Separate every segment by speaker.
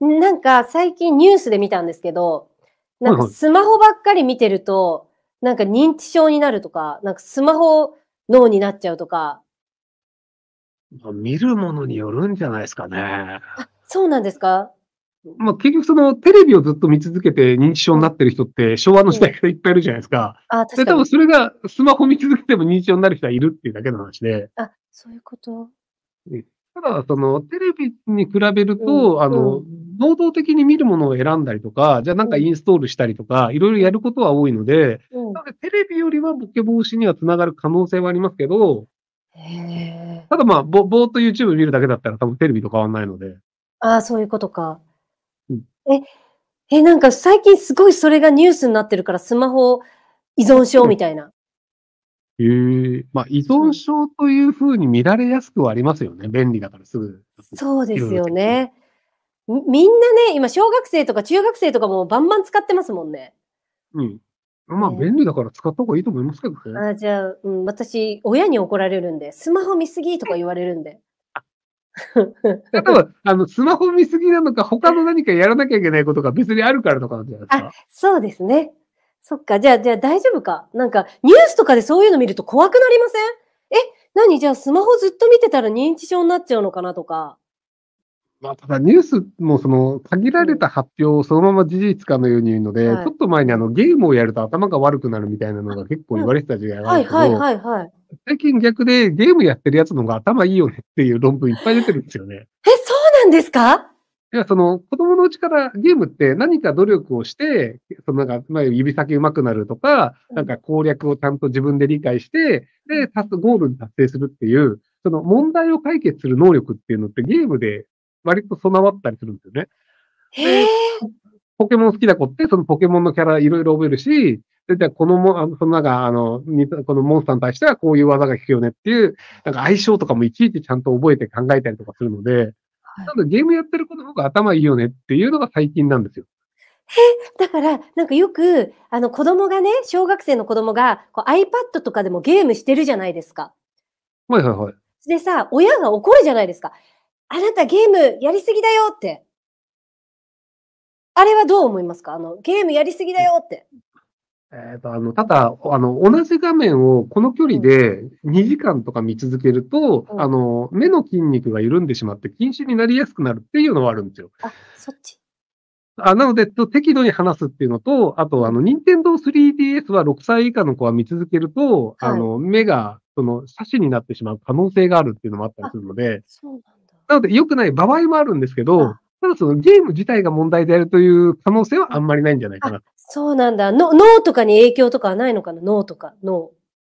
Speaker 1: なんか最近ニュースで見たんですけど、なんかスマホばっかり見てると、なんか認知症になるとか、なんかスマホ脳になっちゃうとか。
Speaker 2: まあ見るものによるんじゃないですかね。あ、
Speaker 1: そうなんですか
Speaker 2: まあ、結局そのテレビをずっと見続けて認知症になってる人って昭和の時代からいっぱいいるじゃないですか。うん、あ確かに。多分それがスマホ見続けても認知症になる人はいるっていうだけの話で。
Speaker 1: あ、そういうこと。
Speaker 2: ただ、その、テレビに比べると、うん、あの、能動的に見るものを選んだりとか、じゃあなんかインストールしたりとか、いろいろやることは多いので、うん、なのでテレビよりはボケ防止にはつながる可能性はありますけど、ただまあ、ぼ、ぼーっと YouTube 見るだけだったら多分テレビと変わんないので。
Speaker 1: ああ、そういうことか。うん、え、え、なんか最近すごいそれがニュースになってるからスマホ依存症みたいな。
Speaker 2: へえ、まあ、依存症というふうに見られやすくはありますよね。便利だからすぐ。
Speaker 1: そうですよね。みんなね、今、小学生とか中学生とかもバンバン使ってますもんね。
Speaker 2: うん。まあ、便利だから使った方がいいと思いますけどね。
Speaker 1: あじゃあ、うん、私、親に怒られるんで、スマホ見すぎとか言われるんで。
Speaker 2: 例えば、あの、スマホ見すぎなのか、他の何かやらなきゃいけないことが別にあるからとかなんじゃないで
Speaker 1: すか。そうですね。そっか、じゃあ、じゃあ大丈夫か。なんか、ニュースとかでそういうの見ると怖くなりませんえ、何じゃあスマホずっと見てたら認知症になっちゃうのかなとか。
Speaker 2: まあ、ただニュースもその限られた発表をそのまま事実かのように言うので、はいちょっと前にあのゲームをやると頭が悪くなるみたいなのが結構言われてた時代があはるいはいはいはい。最近逆でゲームやってるやつの方が頭いいよねっていう論文いっぱい出てるんですよね。え、そうなんですかいや、その、子供のうちからゲームって何か努力をして、そのなんか、まあ、指先上手くなるとか、なんか攻略をちゃんと自分で理解して、で、達ゴールに達成するっていう、その問題を解決する能力っていうのってゲームで割と備わったりするんですよね。ポケモン好きな子って、そのポケモンのキャラいろいろ覚えるし、で、じゃこのも、あの、そのなんか、あの、このモンスターに対してはこういう技が効くよねっていう、なんか相性とかもいちいちちゃんと覚えて考えたりとかするので、ただゲームやってるこの方が頭いいよねっていうのが最近なんですよ。
Speaker 1: え、だから、なんかよく、あの子供がね、小学生の子供がこう iPad とかでもゲームしてるじゃないですか。はいはいはい。でさ、親が怒るじゃないですか。あなたゲームやりすぎだよって。あれはどう思いますかあの、ゲームやりすぎだよって。
Speaker 2: えっ、ー、と、あの、ただ、あの、同じ画面をこの距離で2時間とか見続けると、うん、あの、目の筋肉が緩んでしまって近視になりやすくなるっていうのはあるんですよ。あ、そっち。あなので、適度に話すっていうのと、あと、あの、任天堂 3DS は6歳以下の子は見続けると、あの、目が、その、斜しになってしまう可能性があるっていうのもあったりするので、そうなんだなので、良くない場合もあるんですけど、ただそのゲーム自体が問題であるという可能性はあんまりないんじゃないかな。
Speaker 1: そうなんだ。脳とかに影響とかはないのかな脳とか、脳。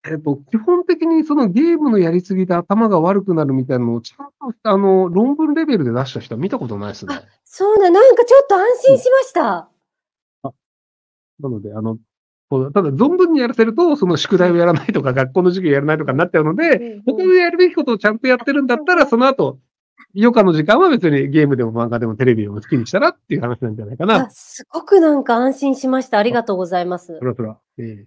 Speaker 2: えっと、基本的にそのゲームのやりすぎで頭が悪くなるみたいなのをちゃんとあの論文レベルで出した人は見たことないですね。
Speaker 1: そうな、なんかちょっと安心しました。うん、
Speaker 2: なので、あの、ただ存分にやらせると、その宿題をやらないとか、学校の授業やらないとかになっちゃうので、僕、うのやるべきことをちゃんとやってるんだったら、その後、余暇の時間は別にゲームでも漫画でもテレビでも好きにしたらっていう話なんじゃないかな。すごく
Speaker 1: なんか安心しました。ありがとうございます。そろ
Speaker 2: そろ。ええ